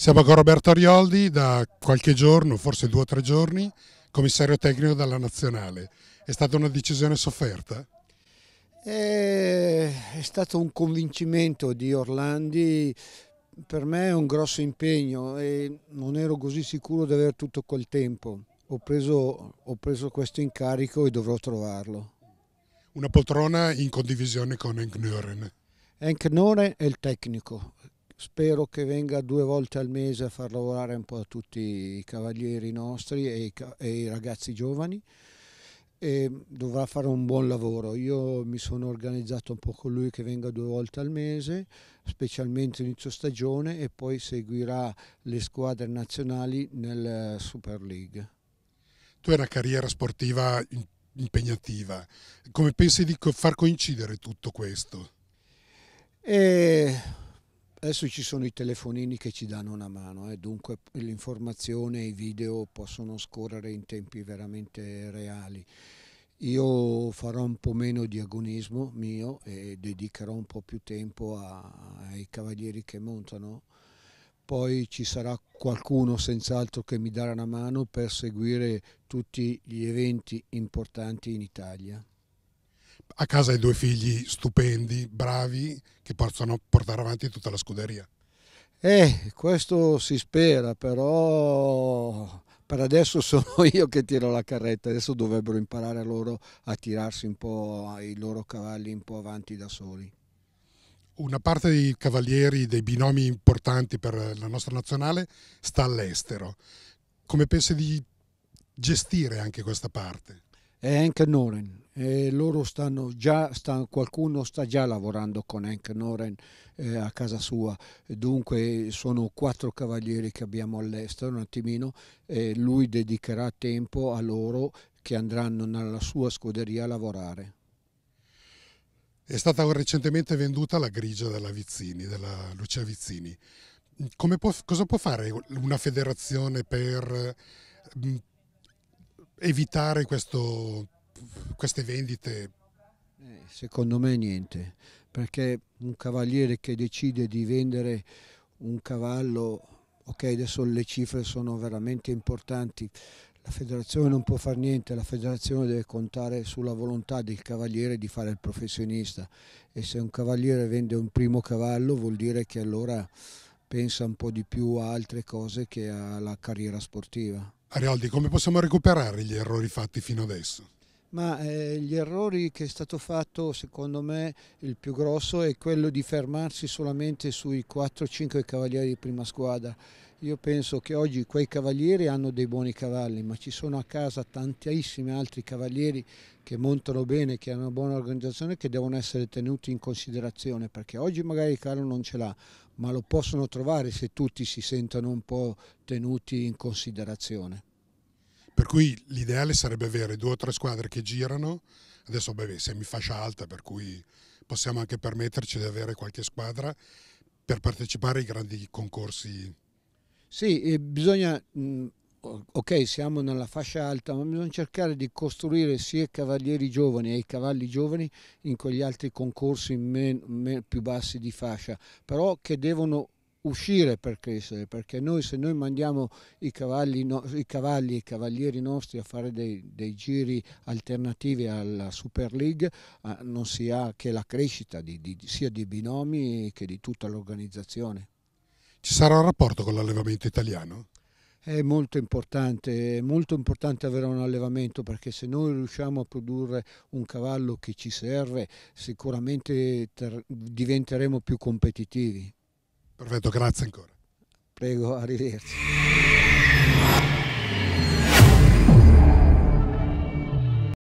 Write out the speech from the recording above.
Siamo con Roberto Arioldi da qualche giorno, forse due o tre giorni, commissario tecnico della Nazionale. È stata una decisione sofferta? Eh, è, stato un convincimento di Orlandi, per me è un grosso impegno e non ero così sicuro di avere tutto quel tempo. Ho preso, ho preso questo incarico e dovrò trovarlo. Una poltrona in condivisione con Enk Enk Enknoren è il tecnico, spero che venga due volte al mese a far lavorare un po' tutti i cavalieri nostri e i, e i ragazzi giovani e dovrà fare un buon lavoro. Io mi sono organizzato un po' con lui che venga due volte al mese, specialmente inizio stagione e poi seguirà le squadre nazionali nel Super League. Tu hai una carriera sportiva impegnativa, come pensi di far coincidere tutto questo? E eh, Adesso ci sono i telefonini che ci danno una mano, eh, dunque l'informazione e i video possono scorrere in tempi veramente reali. Io farò un po' meno di agonismo mio e dedicherò un po' più tempo a, ai cavalieri che montano. Poi ci sarà qualcuno senz'altro che mi darà una mano per seguire tutti gli eventi importanti in Italia a casa hai due figli stupendi, bravi, che possono portare avanti tutta la scuderia. Eh, questo si spera, però per adesso sono io che tiro la carretta, adesso dovrebbero imparare loro a tirarsi un po' i loro cavalli un po' avanti da soli. Una parte dei cavalieri, dei binomi importanti per la nostra nazionale sta all'estero. Come pensi di gestire anche questa parte? È Henk Noren, eh, loro stanno già, sta, qualcuno sta già lavorando con Hank Noren eh, a casa sua, dunque sono quattro cavalieri che abbiamo all'estero un attimino, eh, lui dedicherà tempo a loro che andranno nella sua scuderia a lavorare. È stata recentemente venduta la grigia della Vizzini, della Lucia Vizzini. Può, cosa può fare una federazione per mm, evitare questo queste vendite? Eh, secondo me niente, perché un cavaliere che decide di vendere un cavallo, ok adesso le cifre sono veramente importanti, la federazione non può fare niente, la federazione deve contare sulla volontà del cavaliere di fare il professionista e se un cavaliere vende un primo cavallo vuol dire che allora pensa un po' di più a altre cose che alla carriera sportiva. Arialdi, come possiamo recuperare gli errori fatti fino adesso? ma eh, gli errori che è stato fatto secondo me il più grosso è quello di fermarsi solamente sui 4-5 cavalieri di prima squadra. Io penso che oggi quei cavalieri hanno dei buoni cavalli, ma ci sono a casa tantissimi altri cavalieri che montano bene, che hanno una buona organizzazione, che devono essere tenuti in considerazione, perché oggi magari il carro non ce l'ha, ma lo possono trovare se tutti si sentono un po' tenuti in considerazione. Per cui l'ideale sarebbe avere due o tre squadre che girano, adesso beh, semifascia alta, per cui possiamo anche permetterci di avere qualche squadra per partecipare ai grandi concorsi. Sì, eh, bisogna, mm, ok siamo nella fascia alta, ma bisogna cercare di costruire sia i cavalieri giovani e i cavalli giovani in quegli altri concorsi men, men, più bassi di fascia, però che devono uscire per crescere, perché noi se noi mandiamo i cavalli, no, i cavalli e i cavalieri nostri a fare dei, dei giri alternativi alla Super League eh, non si ha che la crescita di, di, sia di binomi che di tutta l'organizzazione. Ci sarà un rapporto con l'allevamento italiano? È molto importante, è molto importante avere un allevamento perché se noi riusciamo a produrre un cavallo che ci serve sicuramente diventeremo più competitivi. Perfetto, grazie ancora. Prego, arrivederci.